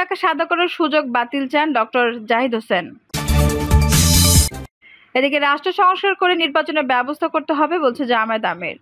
টাকা সাদা করার সুযোগ বাতিল চান ডক্টর জাহিদ হোসেন এদিকে রাষ্ট্র সংস্কার করে নির্বাচনের ব্যবস্থা করতে হবে বলছে জামায়াত আমির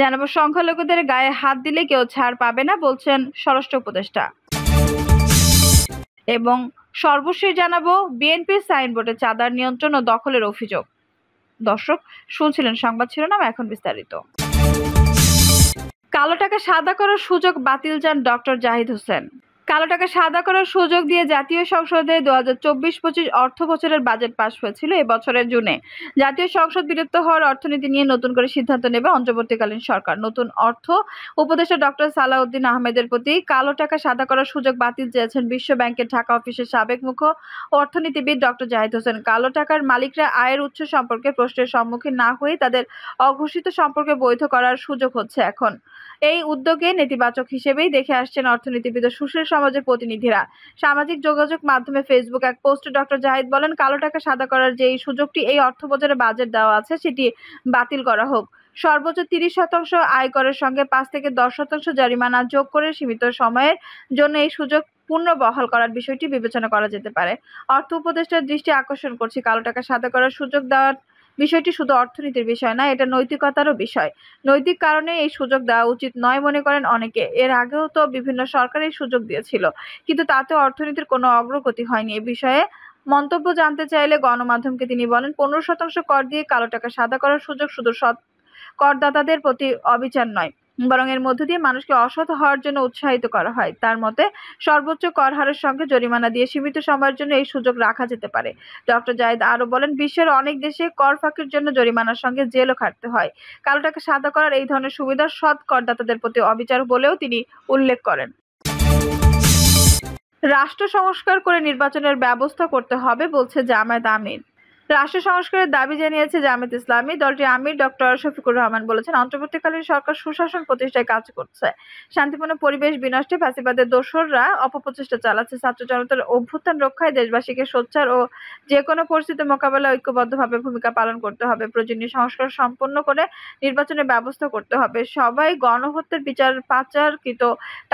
জানাবো সংখ্যালঘুদের গায়ে হাত দিলে কেউ ছাড় পাবে না বলছেন স্বরাষ্ট্র উপদেষ্টা এবং সর্বশেষ জানাবো বিএনপি সাইনবোর্ডে চাঁদার নিয়ন্ত্রণ ও দখলের অভিযোগ দর্শক শুনছিলেন সংবাদ শিরোনাম এখন বিস্তারিত কালো টাকা সাদা করার সুযোগ বাতিল চান ডক্টর জাহিদ হোসেন কালো টাকা সাদা করার সুযোগ দিয়ে জাতীয় সংসদে দু হাজার চব্বিশ পঁচিশ অর্থ বছরের বাজেট পাশ হয়েছিল এবছরের জুনে জাতীয় সংসদ বিলুপ্ত হওয়ার অর্থনীতি নিয়ে নতুন করে সিদ্ধান্ত নেবে অন্তর্বর্তীকালীন সরকার নতুন অর্থ উপদেষ্টা ডক্টর সালাউদ্দিন আহমেদের প্রতি কালো টাকা সাদা করার সুযোগ বাতিল চেয়েছেন বিশ্ব ব্যাংকের ঢাকা অফিসের সাবেক মুখ্য অর্থনীতিবিদ ডক্টর জাহিদ হোসেন কালো টাকার মালিকরা আয়ের উৎস সম্পর্কে প্রশ্নের সম্মুখীন না হয়ে তাদের অঘোষিত সম্পর্কে বৈধ করার সুযোগ হচ্ছে এখন এই উদ্যোগে নেতিবাচক হিসেবেই দেখে আসছেন অর্থনীতিবিদ সুশীল সমাজের প্রতিনিধিরা সামাজিক যোগাযোগ মাধ্যমে ফেসবুক এক পোস্টে ডক্টর জাহিদ বলেন কালো টাকা সাদা করার যে সুযোগটি এই অর্থবছরে বাজেট দেওয়া আছে সেটি বাতিল করা হোক সর্বোচ্চ তিরিশ শতাংশ আয়করের সঙ্গে পাঁচ থেকে দশ শতাংশ জরিমানা যোগ করে সীমিত সময়ের জন্য এই সুযোগ পুনর্বহাল করার বিষয়টি বিবেচনা করা যেতে পারে অর্থ উপদেষ্টার দৃষ্টি আকর্ষণ করছি কালো টাকা সাদা করার সুযোগ দেওয়ার বিষয়টি শুধু অর্থনীতির বিষয় না এটা নৈতিকতারও বিষয় নৈতিক কারণে এই সুযোগ দেওয়া উচিত নয় মনে করেন অনেকে এর আগেও তো বিভিন্ন সরকার এই সুযোগ দিয়েছিল কিন্তু তাতে অর্থনীতির কোনো অগ্রগতি হয়নি এ বিষয়ে মন্তব্য জানতে চাইলে গণমাধ্যমকে তিনি বলেন পনেরো শতাংশ কর দিয়ে কালো টাকা সাদা করার সুযোগ শুধু সৎ করদাতাদের প্রতি অবিচার নয় বরং এর মধ্য দিয়ে মানুষকে অসৎ হওয়ার জন্য উৎসাহিত করা হয় তার মতে সর্বোচ্চ কর হারের সঙ্গে জরিমানা দিয়ে সীমিত সময়ের জন্য এই সুযোগ রাখা যেতে পারে ডক্টর জায়দ আরও বলেন বিশ্বের অনেক দেশে কর ফাঁকির জন্য জরিমানার সঙ্গে জেলও খাটতে হয় কালোটাকে সাদা করার এই ধরনের সুবিধা সৎ করদাতাদের প্রতি অবিচার বলেও তিনি উল্লেখ করেন রাষ্ট্র সংস্কার করে নির্বাচনের ব্যবস্থা করতে হবে বলছে জামায়াত আমির রাষ্ট্র সংস্কারের দাবি জানিয়েছে জামিত ইসলামী দলটির আমির ডক্টর শফিকুর রহমান বলেছেন অন্তর্বর্তীকালীন সরকার সুশাসন প্রতিষ্ঠায় কাজ করছে শান্তিপূর্ণ পরিবেশ বিনষ্টে ফাঁসিবাদের দোসররা অপপ্রচেষ্টা চালাচ্ছে ছাত্র জনতার অভ্যুত্থান রক্ষায় দেশবাসীকে সোচ্চার ও যে কোনো পরিস্থিতি মোকাবেলা ঐক্যবদ্ধভাবে ভূমিকা পালন করতে হবে প্রয়োজনীয় সংস্কার সম্পন্ন করে নির্বাচনের ব্যবস্থা করতে হবে সবাই গণহত্যার বিচার পাচারকৃত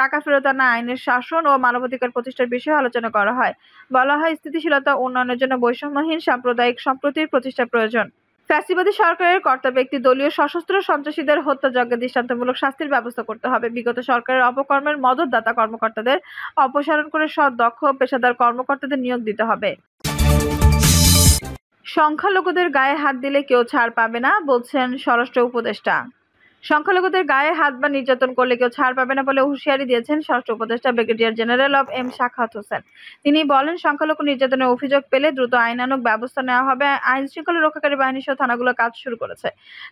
টাকা ফেরত আনা আইনের শাসন ও মানবাধিকার প্রতিষ্ঠার বিষয়ে আলোচনা করা হয় বলা হয় স্থিতিশীলতা উন্নয়নের জন্য বৈষম্যহীন সাম্প্রদায়িক সামরিক সম্প্রতির প্রতিষ্ঠা প্রয়োজন ফ্যাসিবাদী সরকারের কর্তা ব্যক্তি দলীয় সশস্ত্র সন্ত্রাসীদের হত্যাযজ্ঞে দৃষ্টান্তমূলক শাস্তির ব্যবস্থা করতে হবে বিগত সরকারের অপকর্মের মদতদাতা কর্মকর্তাদের অপসারণ করে সদক্ষ পেশাদার কর্মকর্তাদের নিয়োগ দিতে হবে সংখ্যালঘুদের গায়ে হাত দিলে কেউ ছাড় পাবে না বলছেন স্বরাষ্ট্র উপদেষ্টা সংখ্যালঘুদের গায়ে হাত বা নির্যাতন করলে কেউ ছাড় পাবে না বলে হুঁশিয়ারি দিয়েছেন ষষ্ঠ উপদেষ্টা ব্রিগেডিয়ার জেনারেল অব এম শাখাত হোসেন তিনি বলেন সংখ্যালঘু নির্যাতনের অভিযোগ পেলে দ্রুত আইনানুক ব্যবস্থা নেওয়া হবে আইন শৃঙ্খলা রক্ষাকারী বাহিনী সহ থানাগুলো কাজ শুরু করেছে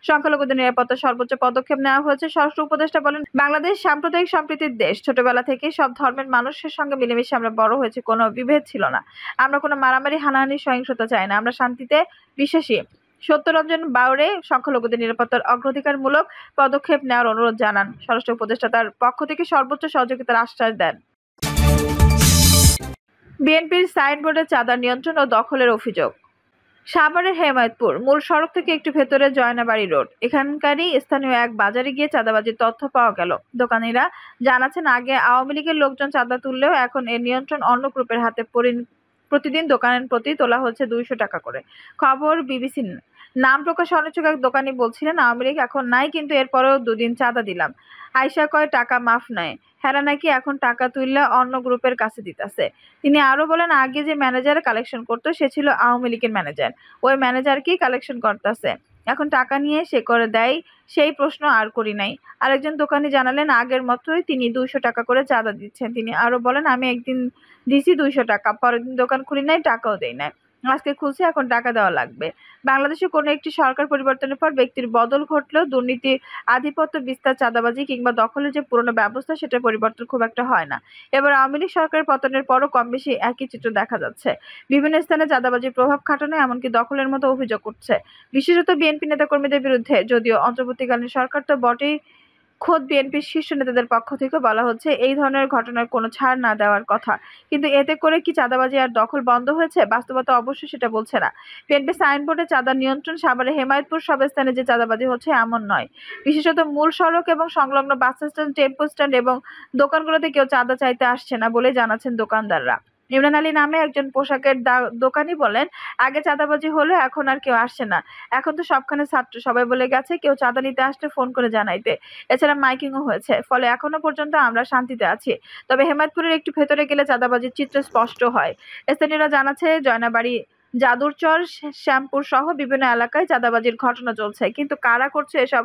সংখ্যালঘুদের নিরাপত্তা সর্বোচ্চ পদক্ষেপ নেওয়া হয়েছে ষষ্ঠ উপদেষ্টা বলেন বাংলাদেশ সাম্প্রদায়িক সম্প্রীতির দেশ ছোটবেলা থেকে সব ধর্মের মানুষের সঙ্গে মিলেমিশে আমরা বড় হয়েছে কোনো বিভেদ ছিল না আমরা কোনো মারামারি হানাহানি সহিংসতা চাই না আমরা শান্তিতে বিশ্বাসী সত্যরঞ্জন বাউরে সংখ্যালঘুদের নিরাপত্তার অগ্রাধিকারমূলক পদক্ষেপ নেওয়ার অনুরোধ জানান স্বরাষ্ট্র উপদেষ্টা তার পক্ষ থেকে সর্বোচ্চ সহযোগিতার আশ্বাস দেন বিএনপির সাইনবোর্ডের চাঁদা নিয়ন্ত্রণ ও দখলের অভিযোগ সাভারের হেমায়তপুর মূল সড়ক থেকে একটু ভেতরে জয়নাবাড়ি রোড এখানকারই স্থানীয় এক বাজারে গিয়ে চাঁদাবাজির তথ্য পাওয়া গেল দোকানিরা জানাচ্ছেন আগে আওয়ামী লীগের লোকজন চাঁদা তুললেও এখন এর নিয়ন্ত্রণ অন্য গ্রুপের হাতে পরিণ প্রতিদিন দোকানের প্রতি তোলা হচ্ছে দুইশো টাকা করে খবর বিবিসি নাম প্রকাশ অনিচ্ছুক এক দোকানি বলছিলেন আওয়ামী লীগ এখন নাই কিন্তু এরপরেও দুদিন চাঁদা দিলাম আয়সা কয় টাকা মাফ নয় হেরা নাকি এখন টাকা তুললে অন্য গ্রুপের কাছে দিতেছে তিনি আরও বলেন আগে যে ম্যানেজার কালেকশন করতো সে ছিল আওয়ামী লীগের ম্যানেজার ওই ম্যানেজারকেই কালেকশন করতেছে এখন টাকা নিয়ে সে করে দেয় সেই প্রশ্ন আর করি নাই আরেকজন দোকানি জানালেন আগের মতোই তিনি দুইশো টাকা করে চাঁদা দিচ্ছেন তিনি আরও বলেন আমি একদিন দিছি দুইশো টাকা পরের দিন দোকান খুলি নাই টাকাও দেয় নাই আজকে খুলছে এখন টাকা দেওয়া লাগবে বাংলাদেশে কোনো একটি সরকার পরিবর্তনের পর ব্যক্তির বদল ঘটলেও দুর্নীতি আধিপত্য বিস্তার চাঁদাবাজি কিংবা দখলের যে পুরনো ব্যবস্থা সেটা পরিবর্তন খুব একটা হয় না এবার আওয়ামী লীগ সরকারের পতনের পরও কম বেশি একই চিত্র দেখা যাচ্ছে বিভিন্ন স্থানে চাঁদাবাজির প্রভাব খাটানো এমনকি দখলের মতো অভিযোগ উঠছে বিশেষত বিএনপি নেতাকর্মীদের বিরুদ্ধে যদিও অন্তর্বর্তীকালীন সরকার তো বটেই খোদ বিএনপির শীর্ষ নেতাদের পক্ষ থেকে বলা হচ্ছে এই ধরনের ঘটনার কোনো ছাড় না দেওয়ার কথা কিন্তু এতে করে কি চাঁদাবাজি আর দখল বন্ধ হয়েছে বাস্তবতা অবশ্যই সেটা বলছে না বিএনপি সাইনবোর্ডে চাঁদা নিয়ন্ত্রণ সাভারে হেমায়তপুর সব স্থানে যে চাঁদাবাজি হচ্ছে এমন নয় বিশেষত মূল সড়ক এবং সংলগ্ন বাস স্ট্যান্ড টেম্পো স্ট্যান্ড এবং দোকানগুলোতে কেউ চাঁদা চাইতে আসছে না বলে জানাচ্ছেন দোকানদাররা ইমরান আলী নামে একজন পোশাকের দোকানি বলেন আগে চাঁদাবাজি হলো এখন আর কেউ আসে না এখন তো সবখানে ছাত্র সবাই বলে গেছে কেউ চাঁদা নিতে আসলে ফোন করে জানাইতে এছাড়া মাইকিংও হয়েছে ফলে এখনো পর্যন্ত আমরা শান্তিতে আছি তবে হেমায়তপুরের একটু ভেতরে গেলে চাঁদাবাজির চিত্র স্পষ্ট হয় স্থানীয়রা জানাচ্ছে জয়নাবাড়ি যাদুরচর শ্যামপুর সহ বিভিন্ন এলাকায় চাঁদাবাজির ঘটনা চলছে কিন্তু কারা করছে এসব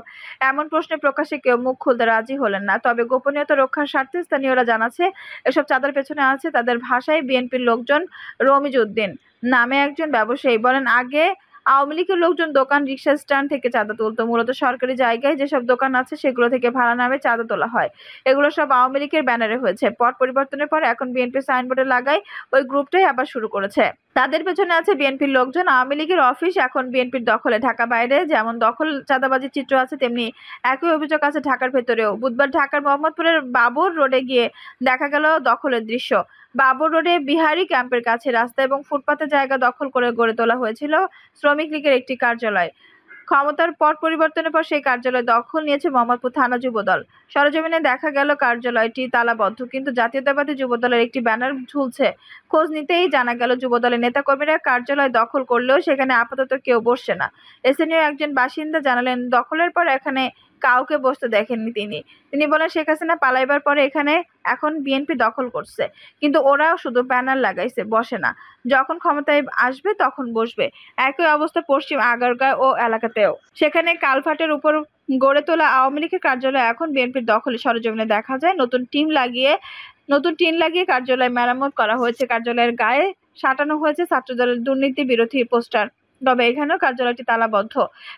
এমন প্রশ্নে প্রকাশে কেউ মুখ খুলতে রাজি হলেন না তবে গোপনীয়তা রক্ষার স্বার্থে স্থানীয়রা জানাচ্ছে এসব চাঁদার পেছনে আছে তাদের ভাষায় বিএনপির লোকজন রমিজ উদ্দিন নামে একজন ব্যবসায়ী বলেন আগে আওয়ামী লীগের লোকজন দোকান রিক্সা স্ট্যান্ড থেকে চাঁদা তুলতো মূলত সরকারি জায়গায় যেসব দোকান আছে সেগুলো থেকে ভাড়া নামে চাঁদা তোলা হয় এগুলো সব আওয়ামী লীগের ব্যানারে হয়েছে পট পরিবর্তনের পর এখন বিএনপি সাইনবোর্ডে লাগায় ওই গ্রুপটাই আবার শুরু করেছে তাদের পেছনে আছে বিএনপির লোকজন আওয়ামী লীগের অফিস এখন বিএনপির দখলে ঢাকা বাইরে যেমন দখল চাঁদাবাজির চিত্র আছে তেমনি একই অভিযোগ আছে ঢাকার ভেতরেও বুধবার ঢাকার মোহাম্মদপুরের বাবর রোডে গিয়ে দেখা গেল দখলের দৃশ্য বাবর রোডে বিহারি ক্যাম্পের কাছে রাস্তা এবং ফুটপাতে জায়গা দখল করে গড়ে তোলা হয়েছিল শ্রমিক লীগের একটি কার্যালয় ক্ষমতার পর পরিবর্তনের পর সেই কার্যালয় দখল নিয়েছে মোহাম্মদপুর থানা যুবদল সরজমিনে দেখা গেল কার্যালয়টি তালাবদ্ধ কিন্তু জাতীয়তাবাদী যুবদলের একটি ব্যানার ঝুলছে খোঁজ নিতেই জানা গেল যুবদলের নেতাকর্মীরা কার্যালয় দখল করলেও সেখানে আপাতত কেউ বসছে না স্থানীয় একজন বাসিন্দা জানালেন দখলের পর এখানে কাউকে বসতে দেখেননি তিনি তিনি বলেন শেখ হাসিনা পালাইবার পরে এখানে এখন বিএনপি দখল করছে কিন্তু ওরাও শুধু ব্যানার লাগাইছে বসে না যখন ক্ষমতায় আসবে তখন বসবে একই অবস্থা পশ্চিম আগারগাঁও ও এলাকাতেও সেখানে কালভার্টের উপর গড়ে তোলা আওয়ামী লীগের কার্যালয় এখন বিএনপির দখলে সরজমিনে দেখা যায় নতুন টিম লাগিয়ে নতুন টিন লাগিয়ে কার্যালয় মেরামত করা হয়েছে কার্যালয়ের গায়ে সাঁটানো হয়েছে ছাত্রদলের দুর্নীতি বিরোধী পোস্টার তবে এখানেও কার্যালয়টি তালাবদ্ধ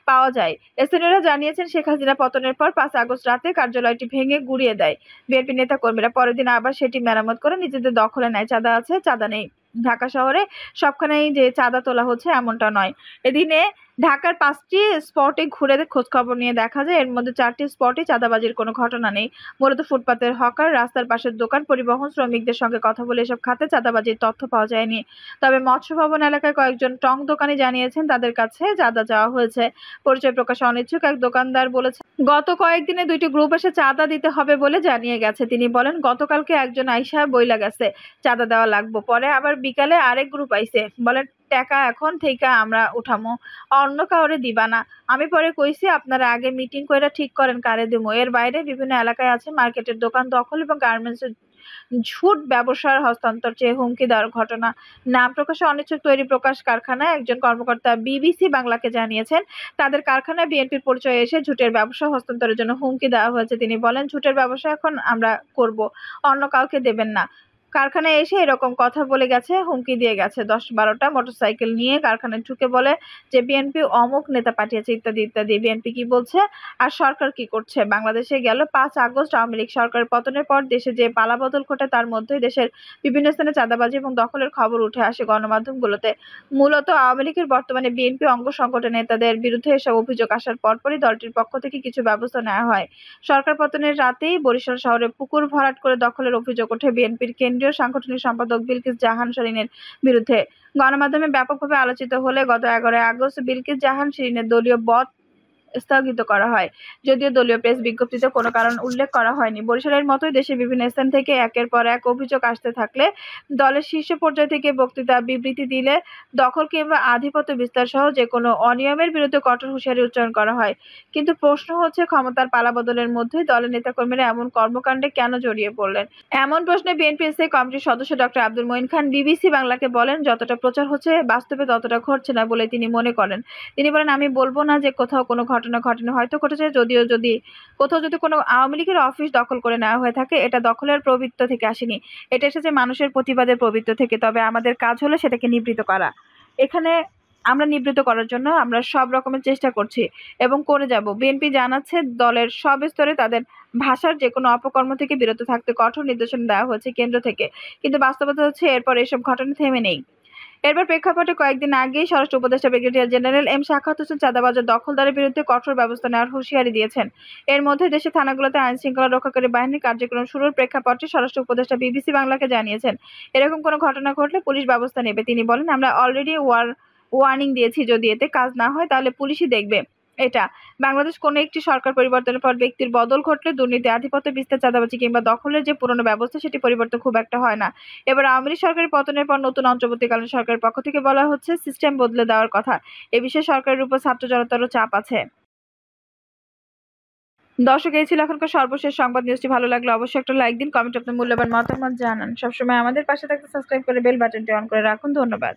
পাওয়া যায় স্থানীয়রা জানিয়েছেন শেখ হাসিনা পতনের পর পাঁচ আগস্ট রাতে কার্যালয়টি ভেঙে গুড়িয়ে দেয় বিএনপি নেতা কর্মীরা পরের দিন আবার সেটি মেরামত করে নিজেদের দখলে নেয় চাঁদা আছে চাঁদা নেই ঢাকা শহরে সবখানেই যে চাঁদা তোলা হচ্ছে এমনটা নয় এদিনে ঢাকার পাঁচটি স্পটে ঘুরে খোঁজখবর নিয়ে দেখা যায় এর মধ্যে চারটি স্পটে চাঁদাবাজির কোনো ঘটনা নেই মূলত ফুটপাতের হকার রাস্তার পাশের দোকান পরিবহন শ্রমিকদের সঙ্গে কথা বলে এসব খাতে চাঁদাবাজির তথ্য পাওয়া যায়নি তবে মৎস্য ভবন এলাকায় কয়েকজন টং দোকানে জানিয়েছেন তাদের কাছে চাঁদা যাওয়া হয়েছে পরিচয় প্রকাশে অনিচ্ছুক এক দোকানদার বলেছে গত কয়েকদিনে দুইটি গ্রুপ এসে চাঁদা দিতে হবে বলে জানিয়ে গেছে তিনি বলেন গতকালকে একজন আইসা বইলা গেছে চাঁদা দেওয়া লাগবো পরে আবার বিকালে আরেক গ্রুপ আইসে বলেন টাকা এখন থেকে আমরা উঠামো অন্য কাউরে দিবা না আমি পরে কইছি আপনারা আগে মিটিং করে ঠিক করেন কারে দিমো এর বাইরে বিভিন্ন এলাকায় আছে মার্কেটের দোকান দখল এবং গার্মেন্টসের ঝুট ব্যবসার হস্তান্তর চেয়ে হুমকি দেওয়ার ঘটনা নাম প্রকাশে অনিচ্ছুক তৈরি প্রকাশ কারখানায় একজন কর্মকর্তা বিবিসি বাংলাকে জানিয়েছেন তাদের কারখানায় বিএনপির পরিচয় এসে ঝুটের ব্যবসা হস্তান্তরের জন্য হুমকি দেওয়া হয়েছে তিনি বলেন ঝুটের ব্যবসা এখন আমরা করব অন্য কাউকে দেবেন না কারখানায় এসে এরকম কথা বলে গেছে হুমকি দিয়ে গেছে দশ বারোটা মোটরসাইকেল নিয়ে কারখানায় ঢুকে বলে যে বিএনপি অমুক নেতা পাঠিয়েছে ইত্যাদি ইত্যাদি বিএনপি কি বলছে আর সরকার কি করছে বাংলাদেশে গেল পাঁচ আগস্ট আওয়ামী লীগ সরকারের পতনের পর দেশে যে পালাবদল ঘটে তার মধ্যেই দেশের বিভিন্ন স্থানে চাঁদাবাজি এবং দখলের খবর উঠে আসে গণমাধ্যমগুলোতে মূলত আওয়ামী লীগের বর্তমানে বিএনপি অঙ্গ সংগঠনের নেতাদের বিরুদ্ধে এসব অভিযোগ আসার পরপরই দলটির পক্ষ থেকে কিছু ব্যবস্থা নেওয়া হয় সরকার পতনের রাতেই বরিশাল শহরে পুকুর ভরাট করে দখলের অভিযোগ ওঠে বিএনপির কেন্দ্র কেন্দ্রীয় সাংগঠনিক সম্পাদক বিলকিস জাহান শরীনের বিরুদ্ধে গণমাধ্যমে ব্যাপকভাবে আলোচিত হলে গত এগারোই আগস্ট বিলকিস জাহান শিরিনের দলীয় বধ স্থগিত করা হয় যদিও দলীয় প্রেস বিজ্ঞপ্তিতে কোনো কারণ উল্লেখ করা হয়নি বরিশালের মতোই দেশের বিভিন্ন স্থান থেকে একের পর এক অভিযোগ আসতে থাকলে দলের শীর্ষ পর্যায় থেকে বক্তৃতা বিবৃতি দিলে দখল কিংবা আধিপত্য বিস্তার সহ যে কোনো অনিয়মের বিরুদ্ধে কঠোর হুঁশিয়ারি উচ্চারণ করা হয় কিন্তু প্রশ্ন হচ্ছে ক্ষমতার পালাবদলের মধ্যে দলের নেতাকর্মীরা এমন কর্মকাণ্ডে কেন জড়িয়ে পড়লেন এমন প্রশ্নে বিএনপি স্থায়ী কমিটির সদস্য ডক্টর আব্দুল মঈন খান বিবিসি বাংলাকে বলেন যতটা প্রচার হচ্ছে বাস্তবে ততটা ঘটছে না বলে তিনি মনে করেন তিনি বলেন আমি বলবো না যে কোথাও কোনো ঘটনা ঘটনা ঘটেনি হয়তো ঘটেছে যদিও যদি কোথাও যদি কোনো আওয়ামী লীগের অফিস দখল করে নেওয়া হয়ে থাকে এটা দখলের প্রবৃত্ত থেকে আসেনি এটা এসেছে মানুষের প্রতিবাদের প্রবৃত্ত থেকে তবে আমাদের কাজ হলো সেটাকে নিবৃত করা এখানে আমরা নিবৃত করার জন্য আমরা সব রকমের চেষ্টা করছি এবং করে যাব বিএনপি জানাচ্ছে দলের সব স্তরে তাদের ভাষার যে কোনো অপকর্ম থেকে বিরত থাকতে কঠোর নির্দেশনা দেওয়া হয়েছে কেন্দ্র থেকে কিন্তু বাস্তবতা হচ্ছে এরপর এসব ঘটনা থেমে নেই এরপর প্রেক্ষাপটে কয়েকদিন আগে স্বরাষ্ট্র উপদেষ্টা ব্রিগেডিয়ার জেনারেল এম শাখাত হোসেন চাঁদাবাজার দখলদারের বিরুদ্ধে কঠোর ব্যবস্থা নেওয়ার হুঁশিয়ারি দিয়েছেন এর মধ্যে দেশে থানাগুলোতে আইন শৃঙ্খলা রক্ষাকারী বাহিনীর কার্যক্রম শুরুর প্রেক্ষাপটে স্বরাষ্ট্র উপদেষ্টা বিবিসি বাংলাকে জানিয়েছেন এরকম কোনো ঘটনা ঘটলে পুলিশ ব্যবস্থা নেবে তিনি বলেন আমরা অলরেডি ওয়ার ওয়ার্নিং দিয়েছি যদি এতে কাজ না হয় তাহলে পুলিশই দেখবে এটা বাংলাদেশ কোন একটি সরকার পরিবর্তনের পর ব্যক্তির বদল ঘটলে দুর্নীতি আধিপত্য বিস্তার চাঁদাবাজি কিংবা দখলের যে পুরনো ব্যবস্থা সেটি পরিবর্তন খুব একটা হয় না এবার আওয়ামী সরকারের পতনের পর নতুন অন্তর্বর্তীকালীন সরকারের পক্ষ থেকে বলা হচ্ছে সিস্টেম বদলে দেওয়ার কথা এ বিষয়ে সরকারের উপর ছাত্র জনতারও চাপ আছে দর্শক এই ছিল এখনকার সর্বশেষ সংবাদ নিউজটি ভালো লাগলে অবশ্যই একটা লাইক দিন কমেন্ট আপনার মূল্যবান মতামত জানান সবসময় আমাদের পাশে থাকতে সাবস্ক্রাইব করে বেল বাটনটি অন করে রাখুন ধন্যবাদ